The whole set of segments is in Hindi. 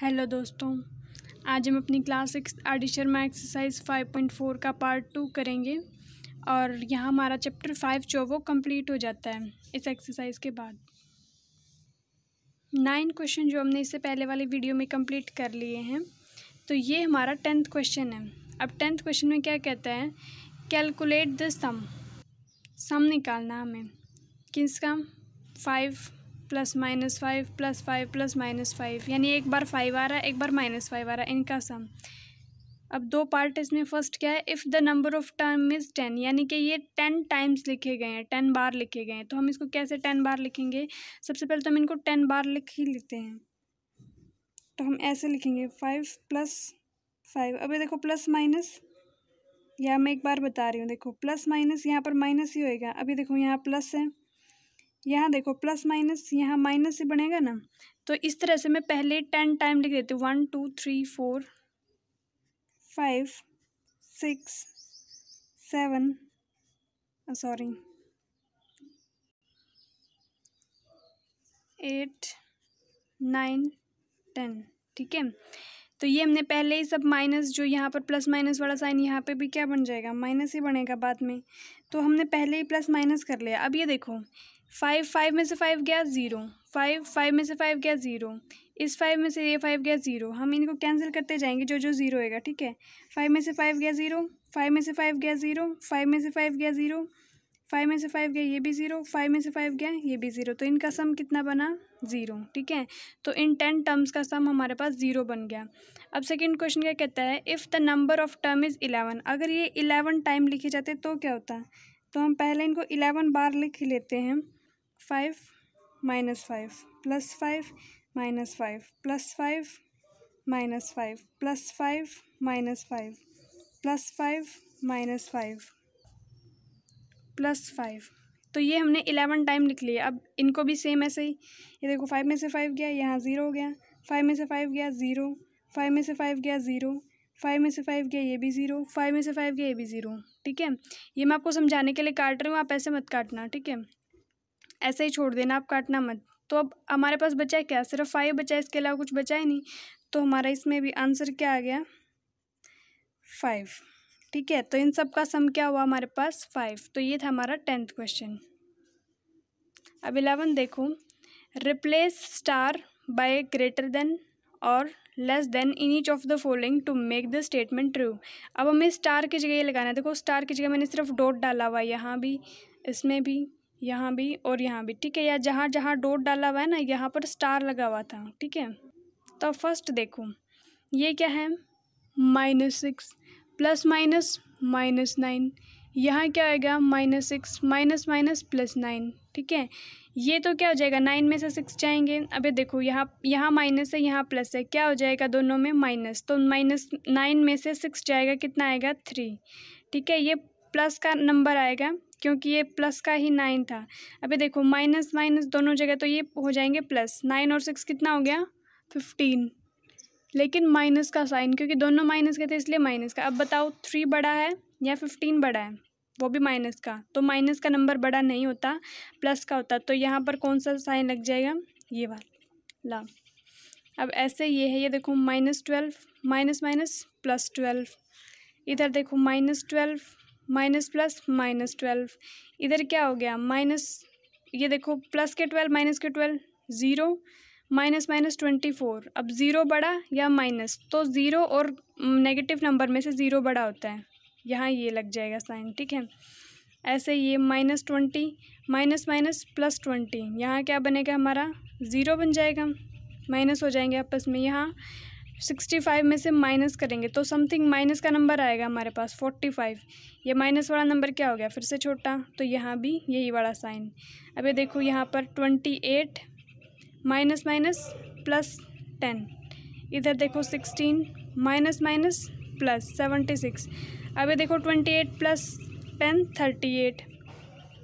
हेलो दोस्तों आज हम अपनी क्लास सिक्स आडिशर में एक्सरसाइज फाइव पॉइंट फोर का पार्ट टू करेंगे और यहाँ हमारा चैप्टर फाइव जो वो कम्प्लीट हो जाता है इस एक्सरसाइज के बाद नाइन क्वेश्चन जो हमने इससे पहले वाले वीडियो में कम्प्लीट कर लिए हैं तो ये हमारा टेंथ क्वेश्चन है अब टेंथ क्वेश्चन में क्या कहता है कैलकुलेट द सम सम निकालना हमें किसका five plus minus five plus five plus minus five यानी एक बार फाइव आ रहा है एक बार माइनस फाइव आ रहा है इनका सम अब दो पार्ट इसमें फर्स्ट क्या है if the number of term is ten यानी कि ये टेन टाइम्स लिखे गए हैं टेन बार लिखे गए हैं तो हम इसको कैसे टेन बार लिखेंगे सबसे पहले तो हम इनको टेन बार लिख ही लेते हैं तो हम ऐसे लिखेंगे फाइव प्लस फाइव अभी देखो प्लस माइनस या मैं एक बार बता रही हूँ देखो प्लस माइनस यहाँ पर माइनस ही होएगा अभी देखो यहाँ प्लस है यहाँ देखो प्लस माइनस यहाँ माइनस से बनेगा ना तो इस तरह से मैं पहले टेन टाइम लिख देती हूँ one two three four five six seven sorry eight nine ten ठीक है तो ये हमने पहले ही सब माइनस जो यहाँ पर प्लस माइनस वाला साइन यहाँ पे भी क्या बन जाएगा माइनस ही बनेगा बाद में तो हमने पहले ही प्लस माइनस कर लिया अब ये देखो फाइव फाइव में से फाइव गया ज़ीरो फाइव फाइव में से फाइव गया ज़ीरो इस फाइव में से ये फाइव गया ज़ीरो हम इनको कैंसिल करते जाएंगे जो जो ज़ीरो होएगा ठीक है फाइव में से फाइव गया ज़ीरो फाइव में से फाइव गया ज़ीरो फाइव में से फाइव गया ज़ीरो फाइव में से फाइव गया ये भी ज़ीरो फाइव में से फाइव गया ये भी ज़ीरो तो इनका सम कितना बना ज़ीरो ठीक है तो इन टेन टर्म्स का सम हमारे पास ज़ीरो बन गया अब सेकेंड क्वेश्चन क्या कहता है if the number of term is eleven अगर ये इलेवन टाइम लिखे जाते तो क्या होता तो हम पहले इनको इलेवन बार लिख लेते हैं five minus five plus five minus five plus five minus five plus five minus five plus five minus five plus five तो ये हमने इलेवन टाइम लिख लिया अब इनको भी सेम ऐसे ही ये देखो फाइव में से फाइव गया यहाँ ज़ीरो हो गया फाइव में से फाइव गया ज़ीरो फाइव में से फाइव गया ज़ीरो फाइव में से फाइव गया ये भी ज़ीरो फाइव में से फाइव गया ये भी ज़ीरो ठीक है ये मैं आपको समझाने के लिए काट रही हूँ आप ऐसे मत काटना ठीक है ऐसे ही छोड़ देना आप काटना मत तो अब हमारे पास बचा है क्या सिर्फ फाइव बचा है इसके अलावा कुछ बचा ही नहीं तो हमारा इसमें भी आंसर क्या आ गया फाइव ठीक है तो इन सब का सम क्या हुआ हमारे पास फाइव तो ये था हमारा टेंथ क्वेश्चन अब इलेवन देखो replace star by greater than और less than in each of the following to make the statement true अब हमें स्टार की जगह ये लगाना है देखो स्टार की जगह मैंने सिर्फ डॉट डाला हुआ है यहाँ भी इसमें भी यहाँ भी और यहाँ भी ठीक है या जहाँ जहाँ डोट डाला हुआ है ना यहाँ पर स्टार लगा हुआ था ठीक है तो फर्स्ट देखो ये क्या है minus six plus minus minus nine यहाँ क्या आएगा minus six minus minus plus nine ठीक है ये तो क्या हो जाएगा नाइन में से सिक्स जाएंगे अबे देखो यहाँ यहाँ माइनस है यहाँ प्लस है क्या हो जाएगा दोनों में माइनस तो माइनस नाइन में से सिक्स जाएगा कितना आएगा थ्री ठीक है ये प्लस का नंबर आएगा क्योंकि ये प्लस का ही नाइन था अभी देखो माइनस माइनस दोनों जगह तो ये हो जाएंगे प्लस नाइन और सिक्स कितना हो गया फिफ्टीन लेकिन माइनस का साइन क्योंकि दोनों माइनस के थे इसलिए माइनस का अब बताओ थ्री बड़ा है या फिफ्टीन बड़ा है वो भी माइनस का तो माइनस का नंबर बड़ा नहीं होता प्लस का होता तो यहाँ पर कौन सा साइन लग जाएगा ये वाला अब ऐसे ये है ये देखो minus twelve minus minus plus twelve इधर देखो minus twelve minus plus minus twelve इधर क्या हो गया माइनस ये देखो प्लस के ट्वेल्व माइनस के twelve zero minus minus twenty four अब ज़ीरो बड़ा या माइनस तो ज़ीरो और नेगेटिव नंबर में से ज़ीरो बड़ा होता है यहाँ ये लग जाएगा साइन ठीक है ऐसे ये minus twenty minus minus plus twenty यहाँ क्या बनेगा हमारा ज़ीरो बन जाएगा माइनस हो जाएंगे आपस में यहाँ सिक्सटी फाइव में से माइनस करेंगे तो समथिंग माइनस का नंबर आएगा हमारे पास फोर्टी फाइव ये माइनस वाला नंबर क्या हो गया फिर से छोटा तो यहाँ भी यही वाला साइन अब ये देखो यहाँ पर twenty eight minus minus plus ten इधर देखो sixteen minus minus plus seventy six अब ये देखो twenty eight plus ten thirty eight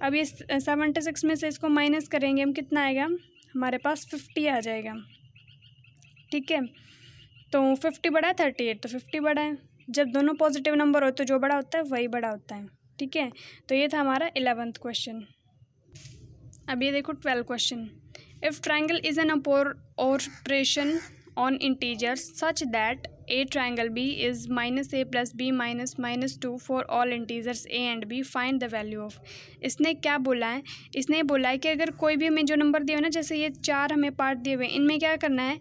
अब ये सेवेंटी सिक्स में से इसको माइनस करेंगे हम कितना आएगा हमारे पास फिफ्टी आ जाएगा ठीक है तो फिफ्टी बड़ा है थर्टी एट तो फिफ्टी बड़ा है जब दोनों पॉजिटिव नंबर हो तो जो बड़ा होता है वही बड़ा होता है ठीक है तो ये था हमारा एलेवंथ क्वेश्चन अब ये देखो twelfth question if triangle is an upper operation on integers such that A triangle B is minus A plus B minus minus two for all integers A and B find the value of इसने क्या बोला है इसने बोला है कि अगर कोई भी हमें जो नंबर दिए हुए ना जैसे ये चार हमें पार्ट दिए हुए इनमें क्या करना है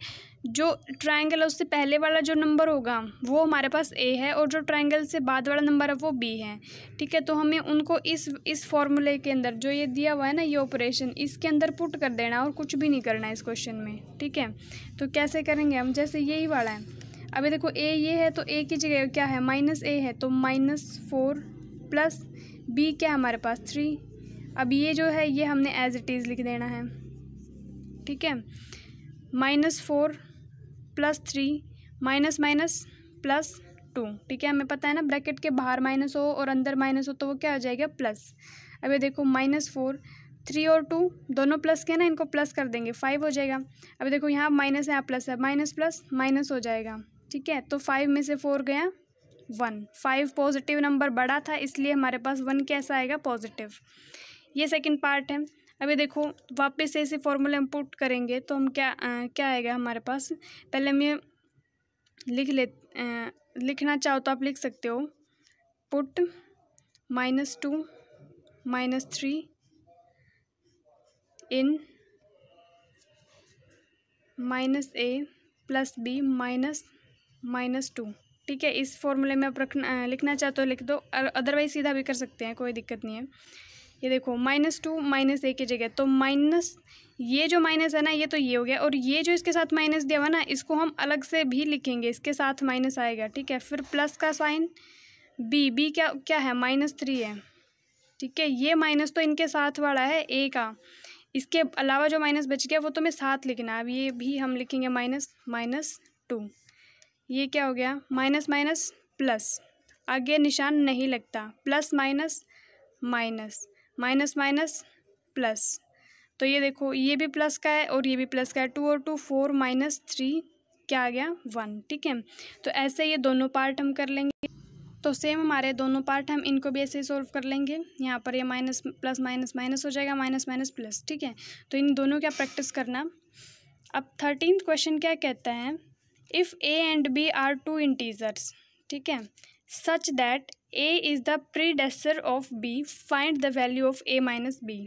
जो ट्राइंगल है उससे पहले वाला जो नंबर होगा वो हमारे पास ए है और जो ट्राइंगल से बाद वाला नंबर है वो बी है ठीक है तो हमें उनको इस इस फॉर्मूले के अंदर जो ये दिया हुआ है ना ये ऑपरेशन इसके अंदर पुट कर देना और कुछ भी नहीं करना है इस क्वेश्चन में ठीक है तो कैसे करेंगे हम जैसे यही वाला है अभी देखो ए ये है तो ए की जगह क्या है माइनस ए है तो माइनस फोर प्लस बी क्या है हमारे पास थ्री अब ये जो है ये हमने एज इट इज़ लिख देना है ठीक है minus four plus three minus minus plus two ठीक है हमें पता है ना ब्रैकेट के बाहर माइनस हो और अंदर माइनस हो तो वो क्या हो जाएगा प्लस अब ये देखो माइनस फोर थ्री और टू दोनों प्लस के ना इनको प्लस कर देंगे फाइव हो जाएगा अब देखो यहाँ माइनस है यहाँ प्लस है माइनस प्लस माइनस हो जाएगा ठीक है तो फाइव में से फोर गया वन फाइव पॉजिटिव नंबर बड़ा था इसलिए हमारे पास वन कैसा आएगा पॉजिटिव ये सेकंड पार्ट है अभी देखो वापस से इसे हम पुट करेंगे तो हम क्या आ, क्या आएगा हमारे पास पहले हम ये लिख ले आ, लिखना चाहो तो आप लिख सकते हो put minus two minus three in minus A plus B minus minus two ठीक है इस फॉर्मूले में आप रखना लिखना चाहते हो तो लिख दो अदरवाइज सीधा भी कर सकते हैं कोई दिक्कत नहीं है ये देखो माइनस टू माइनस ए की जगह तो माइनस ये जो माइनस है ना ये तो ये हो गया और ये जो इसके साथ माइनस दिया हुआ ना इसको हम अलग से भी लिखेंगे इसके साथ माइनस आएगा ठीक है फिर प्लस का साइन बी बी क्या क्या है माइनस थ्री है ठीक है ये माइनस तो इनके साथ वाला है ए का इसके अलावा जो माइनस बच गया वो तो मैं साथ लिखना अब ये भी हम लिखेंगे माइनस माइनस टू ये क्या हो गया माइनस माइनस प्लस आगे निशान नहीं लगता plus minus minus minus minus plus तो ये देखो ये भी प्लस का है और ये भी प्लस का है टू और टू फोर माइनस थ्री क्या आ गया वन ठीक है तो ऐसे ये दोनों पार्ट हम कर लेंगे तो सेम हमारे दोनों पार्ट हम इनको भी ऐसे ही सॉल्व कर लेंगे यहाँ पर ये माइनस प्लस माइनस माइनस हो जाएगा माइनस माइनस प्लस ठीक है तो इन दोनों का प्रैक्टिस करना अब थर्टीन क्वेश्चन क्या कहता है if a and b are two integers ठीक such that a is the predecessor of b find the value of a minus b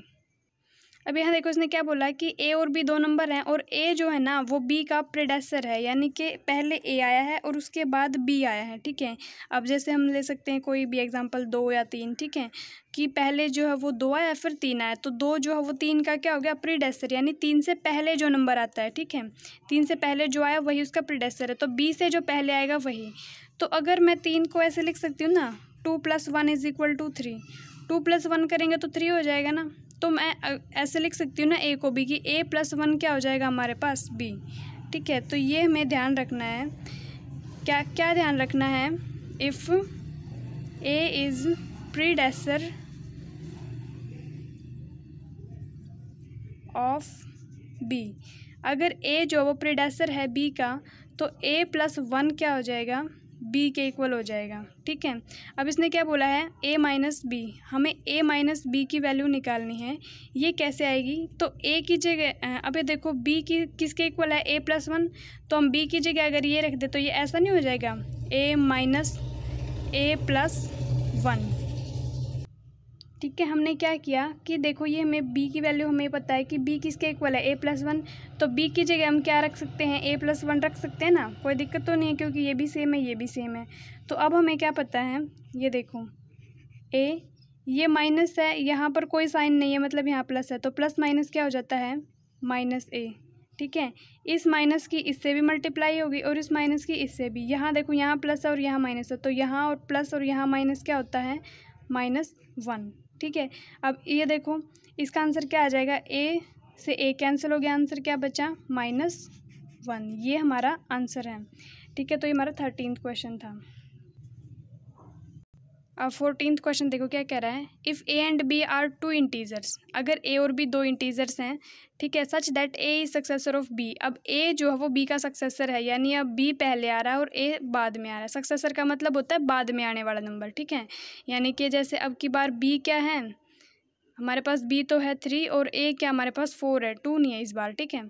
अब यहाँ देखो इसने क्या बोला कि ए और बी दो नंबर हैं और ए जो है ना वो बी का प्रेडेसर है यानी कि पहले ए आया है और उसके बाद बी आया है ठीक है अब जैसे हम ले सकते हैं कोई भी एग्जांपल दो या तीन ठीक है कि पहले जो है वो दो आया फिर तीन आया तो दो जो है वो तीन का क्या हो गया प्रीडेसर यानी तीन से पहले जो नंबर आता है ठीक है तीन से पहले जो आया वही उसका प्रीडेसर है तो बी से जो पहले आएगा वही तो अगर मैं तीन को ऐसे लिख सकती हूँ ना two plus one is equal to three two plus one करेंगे तो थ्री हो जाएगा ना तो मैं ऐसे लिख सकती हूँ ना ए को बी की ए प्लस वन क्या हो जाएगा हमारे पास बी ठीक है तो ये हमें ध्यान रखना है क्या क्या ध्यान रखना है if A is predecessor of B अगर ए जो वो प्रीडेसर है बी का तो ए प्लस वन क्या हो जाएगा बी के इक्वल हो जाएगा ठीक है अब इसने क्या बोला है ए माइनस बी हमें ए माइनस बी की वैल्यू निकालनी है ये कैसे आएगी तो ए की जगह ये देखो बी की किसके इक्वल है ए प्लस वन तो हम बी की जगह अगर ये रख दे तो ये ऐसा नहीं हो जाएगा A minus A plus one ठीक है हमने क्या किया कि देखो ये हमें बी की वैल्यू हमें पता है कि बी किसके इक्वल है ए प्लस वन तो बी की जगह हम क्या रख सकते हैं ए प्लस वन रख सकते हैं ना कोई दिक्कत तो नहीं है क्योंकि ये भी सेम है ये भी सेम है तो अब हमें क्या पता है ये देखो ए ये माइनस है यहाँ पर कोई साइन नहीं है मतलब यहाँ प्लस है तो प्लस माइनस क्या हो जाता है माइनस ए ठीक है इस माइनस की इससे भी मल्टीप्लाई होगी और इस माइनस की इससे भी यहाँ देखो यहाँ प्लस है और यहाँ माइनस है तो यहाँ और प्लस और यहाँ माइनस क्या होता है माइनस वन ठीक है अब ये देखो इसका आंसर क्या आ जाएगा ए से ए कैंसिल हो गया आंसर क्या बचा माइनस वन ये हमारा आंसर है ठीक है तो ये हमारा थर्टीन क्वेश्चन था अब फोर्टीन क्वेश्चन देखो क्या कह रहा है if A and B are two integers अगर ए और बी दो इंटीजर्स हैं ठीक है such that A is successor of B अब ए जो है वो बी का सक्सेसर है यानी अब बी पहले आ रहा है और ए बाद में आ रहा है सक्सेसर का मतलब होता है बाद में आने वाला नंबर ठीक है यानी कि जैसे अब की बार बी क्या है हमारे पास बी तो है थ्री और ए क्या हमारे पास फोर है टू नहीं है इस बार ठीक है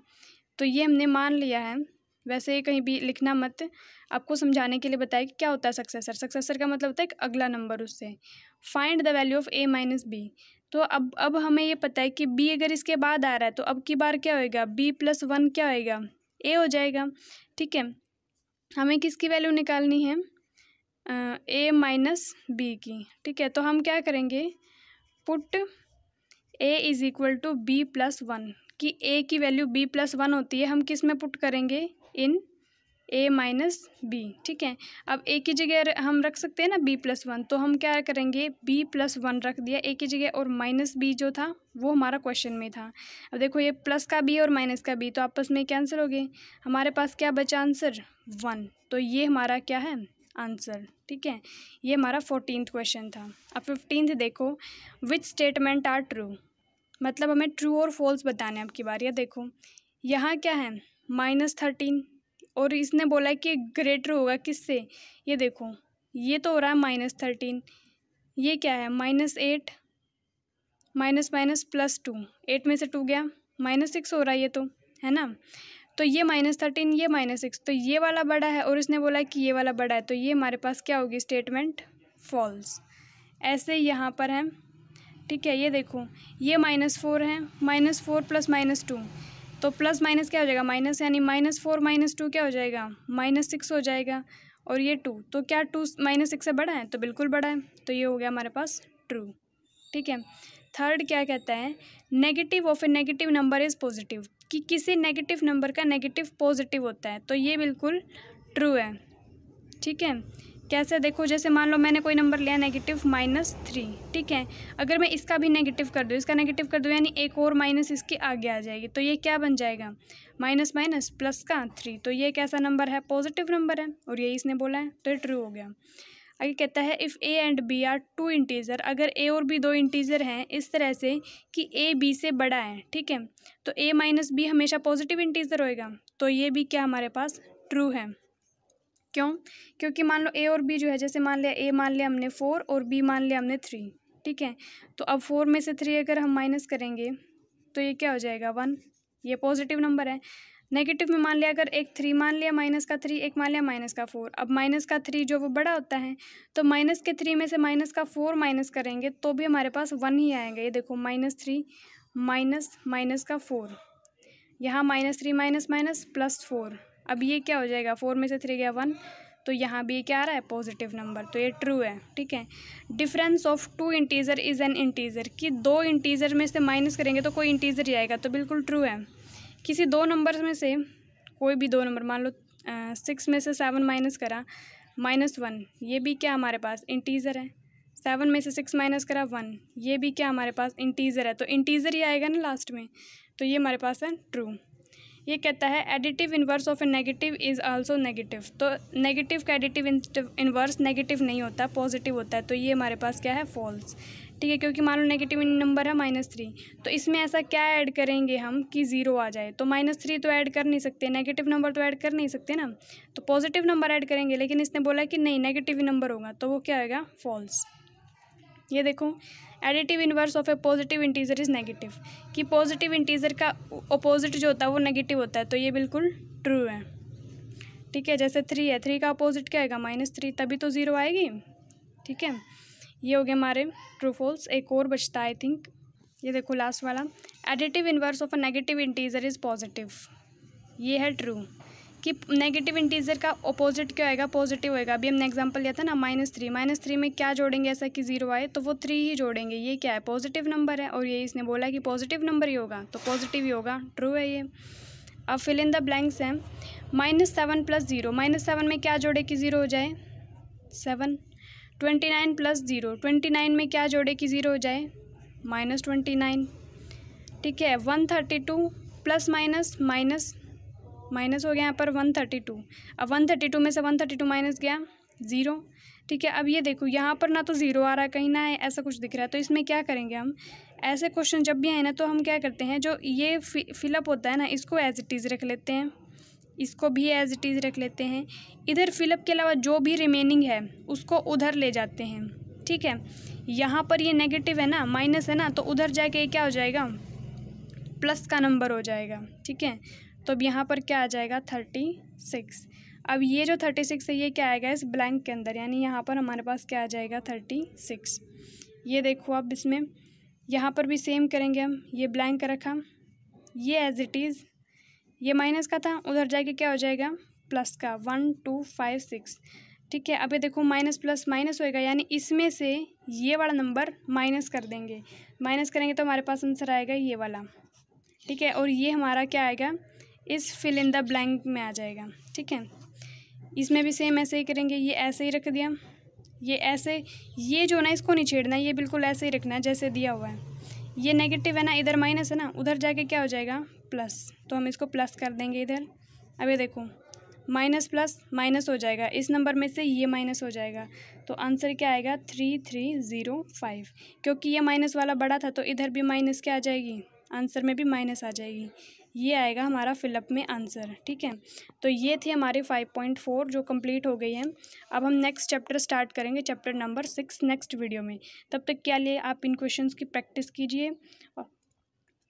तो ये हमने मान लिया है वैसे कहीं भी लिखना मत आपको समझाने के लिए बताया कि क्या होता है सक्सेसर सक्सेसर का मतलब होता है अगला नंबर उससे find the value of A minus B तो अब अब हमें ये पता है कि बी अगर इसके बाद आ रहा है तो अब की बार क्या होएगा बी प्लस वन क्या होएगा ए हो जाएगा ठीक है हमें किसकी वैल्यू निकालनी है ए माइनस बी की ठीक है तो हम क्या करेंगे put A is equal to B plus one कि ए की वैल्यू बी प्लस वन होती है हम किस में पुट करेंगे इन ए माइनस बी ठीक है अब ए की जगह हम रख सकते हैं ना बी प्लस वन तो हम क्या करेंगे बी प्लस वन रख दिया ए की जगह और माइनस बी जो था वो हमारा क्वेश्चन में था अब देखो ये प्लस का बी और माइनस का बी तो आपस में कैंसिल हो गए हमारे पास क्या बचा आंसर वन तो ये हमारा क्या है आंसर ठीक है ये हमारा फोर्टीन क्वेश्चन था अब फिफ्टीनथ देखो विच स्टेटमेंट आर ट्रू मतलब हमें ट्रू और फॉल्स बताने आपकी बार या देखो यहाँ क्या है माइनस थर्टीन और इसने बोला कि ग्रेटर होगा किससे ये देखो ये तो हो रहा है माइनस थर्टीन ये क्या है minus eight minus minus plus two eight में से टू गया माइनस सिक्स हो रहा है ये तो है ना तो ये माइनस थर्टीन ये माइनस सिक्स तो ये वाला बड़ा है और इसने बोला कि ये वाला बड़ा है तो ये हमारे पास क्या होगी स्टेटमेंट फॉल्स ऐसे यहाँ पर है ठीक है ये देखो ये माइनस फोर है minus four plus minus two तो प्लस माइनस क्या हो जाएगा माइनस यानी माइनस फोर माइनस टू क्या हो जाएगा माइनस सिक्स हो जाएगा और ये टू तो क्या टू माइनस सिक्स से बड़ा है तो बिल्कुल बड़ा है तो ये हो गया हमारे पास ट्रू ठीक है थर्ड क्या कहता है negative of a negative number is positive कि किसी नेगेटिव नंबर का नेगेटिव पॉजिटिव होता है तो ये बिल्कुल ट्रू है ठीक है कैसे देखो जैसे मान लो मैंने कोई नंबर लिया नेगेटिव माइनस थ्री ठीक है अगर मैं इसका भी नेगेटिव कर दूँ इसका नेगेटिव कर दूँ यानी एक और माइनस इसकी आगे आ जाएगी तो ये क्या बन जाएगा माइनस माइनस प्लस का थ्री तो ये कैसा नंबर है पॉजिटिव नंबर है और यही इसने बोला है तो ये ट्रू हो गया आगे कहता है if A and B are two integer अगर ए और बी दो इंटीज़र हैं इस तरह से कि ए बी से बड़ा है ठीक है तो ए माइनस बी हमेशा पॉजिटिव इंटीज़र होएगा तो ये भी क्या हमारे पास ट्रू है क्यों क्योंकि मान लो ए और बी जो है जैसे मान लिया ए मान लिया हमने फोर और बी मान लिया हमने थ्री ठीक है तो अब फोर में से थ्री अगर हम माइनस करेंगे तो ये क्या हो जाएगा वन ये पॉजिटिव नंबर है नेगेटिव में मान लिया अगर एक थ्री मान लिया माइनस का थ्री एक मान लिया माइनस का फोर अब माइनस का थ्री जो वो बड़ा होता है तो माइनस के थ्री में से माइनस का फोर माइनस करेंगे तो भी हमारे पास वन ही आएगा ये देखो माइनस थ्री माइनस माइनस का फोर यहाँ minus three minus minus plus four अब ये क्या हो जाएगा फोर में से थ्री गया वन तो यहाँ भी क्या आ रहा है पॉजिटिव नंबर तो ये ट्रू है ठीक है difference of two integer is an integer कि दो इंटीज़र में से माइनस करेंगे तो कोई इंटीज़र ही आएगा तो बिल्कुल ट्रू है किसी दो नंबर में से कोई भी दो नंबर मान लो सिक्स में से सेवन माइनस करा माइनस वन ये भी क्या हमारे पास इंटीज़र है सेवन में से सिक्स माइनस करा वन ये भी क्या हमारे पास इंटीज़र है तो इंटीज़र ही आएगा ना लास्ट में तो ये हमारे पास है ट्रू ये कहता है additive inverse of a negative is also negative तो नेगेटिव का एडिटिव इन्वर्स नेगेटिव नहीं होता पॉजिटिव होता है तो ये हमारे पास क्या है फॉल्स ठीक है क्योंकि मान लो नेगेटिव नंबर है माइनस थ्री तो इसमें ऐसा क्या ऐड करेंगे हम कि ज़ीरो आ जाए तो माइनस थ्री तो ऐड कर नहीं सकते नेगेटिव नंबर तो ऐड कर नहीं सकते ना तो पॉजिटिव नंबर ऐड करेंगे लेकिन इसने बोला कि नहीं नेगेटिव नंबर होगा तो वो क्या होगा फॉल्स ये देखो additive inverse of a positive integer is negative कि पॉजिटिव इंटीजर का अपोजिट जो होता है वो नेगेटिव होता है तो ये बिल्कुल ट्रू है ठीक है जैसे थ्री है थ्री का अपोजिट क्या आएगा माइनस थ्री तभी तो ज़ीरो आएगी ठीक है ये हो गया हमारे ट्रू फॉल्स एक और बचता आई थिंक ये देखो लास्ट वाला additive inverse of a negative integer is positive ये है ट्रू कि नेगेटिव इंटीजर का अपोजिट क्या होएगा पॉजिटिव होएगा अभी हमने एग्जांपल लिया था ना माइनस थ्री माइनस थ्री में क्या जोड़ेंगे ऐसा कि जीरो आए तो वो थ्री ही जोड़ेंगे ये क्या है पॉजिटिव नंबर है और ये इसने बोला कि पॉजिटिव नंबर ही होगा तो पॉजिटिव ही होगा ट्रू है ये अब फिल इन द ब्लैंक्स हैं minus seven plus zero minus seven में क्या जोड़े कि ज़ीरो हो जाए seven twenty nine plus zero twenty nine में क्या जोड़े कि ज़ीरो हो जाए माइनस ट्वेंटी नाइन ठीक है one thirty two plus minus minus minus हो गया यहाँ पर वन थर्टी टू अब वन थर्टी टू में से वन थर्टी टू माइनस गया ज़ीरो ठीक है अब ये देखो यहाँ पर ना तो ज़ीरो आ रहा है कहीं ना है ऐसा कुछ दिख रहा है तो इसमें क्या करेंगे हम ऐसे क्वेश्चन जब भी आए ना तो हम क्या करते हैं जो ये फिलअप होता है ना इसको एज इट इज़ रख लेते हैं इसको भी एज इट इज़ रख लेते हैं इधर फिलअप के अलावा जो भी रिमेनिंग है उसको उधर ले जाते हैं ठीक है यहाँ पर ये नेगेटिव है ना माइनस है ना तो उधर जाके क्या हो जाएगा प्लस का नंबर हो जाएगा ठीक है तो अब यहाँ पर क्या आ जाएगा थर्टी सिक्स अब ये जो थर्टी सिक्स है ये क्या आएगा इस ब्लैंक के अंदर यानी यहाँ पर हमारे पास क्या आ जाएगा थर्टी सिक्स ये देखो आप इसमें यहाँ पर भी सेम करेंगे हम ये ब्लैंक रखा ये एज इट इज़ ये माइनस का था उधर जाके क्या हो जाएगा प्लस का वन टू फाइव सिक्स ठीक है अभी देखो माइनस प्लस माइनस होएगा यानी इसमें से ये वाला नंबर माइनस कर देंगे माइनस करेंगे तो हमारे पास आंसर आएगा ये वाला ठीक है और ये हमारा क्या आएगा इस फिल इन द ब्लैंक में आ जाएगा ठीक है इसमें भी सेम ऐसे ही करेंगे ये ऐसे ही रख दिया ये ऐसे ये जो ना इसको नहीं छेड़ना ये बिल्कुल ऐसे ही रखना है जैसे दिया हुआ है ये नेगेटिव है ना इधर माइनस है ना उधर जाके क्या हो जाएगा प्लस तो हम इसको प्लस कर देंगे इधर अब ये देखो माइनस प्लस माइनस हो जाएगा इस नंबर में से ये माइनस हो जाएगा तो आंसर क्या आएगा थ्री थ्री ज़ीरो फाइव क्योंकि ये माइनस वाला बड़ा था तो इधर भी माइनस क्या आ जाएगी आंसर में भी माइनस आ जाएगी ये आएगा हमारा फिलअप में आंसर ठीक है तो ये थी हमारी फाइव पॉइंट फोर जो कंप्लीट हो गई है अब हम नेक्स्ट चैप्टर स्टार्ट करेंगे chapter number six next video में तब तक क्या लिए आप इन क्वेश्चन की प्रैक्टिस कीजिए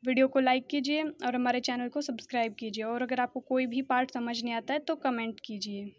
वीडियो को लाइक कीजिए और हमारे चैनल को सब्सक्राइब कीजिए और अगर आपको कोई भी पार्ट समझ नहीं आता है तो कमेंट कीजिए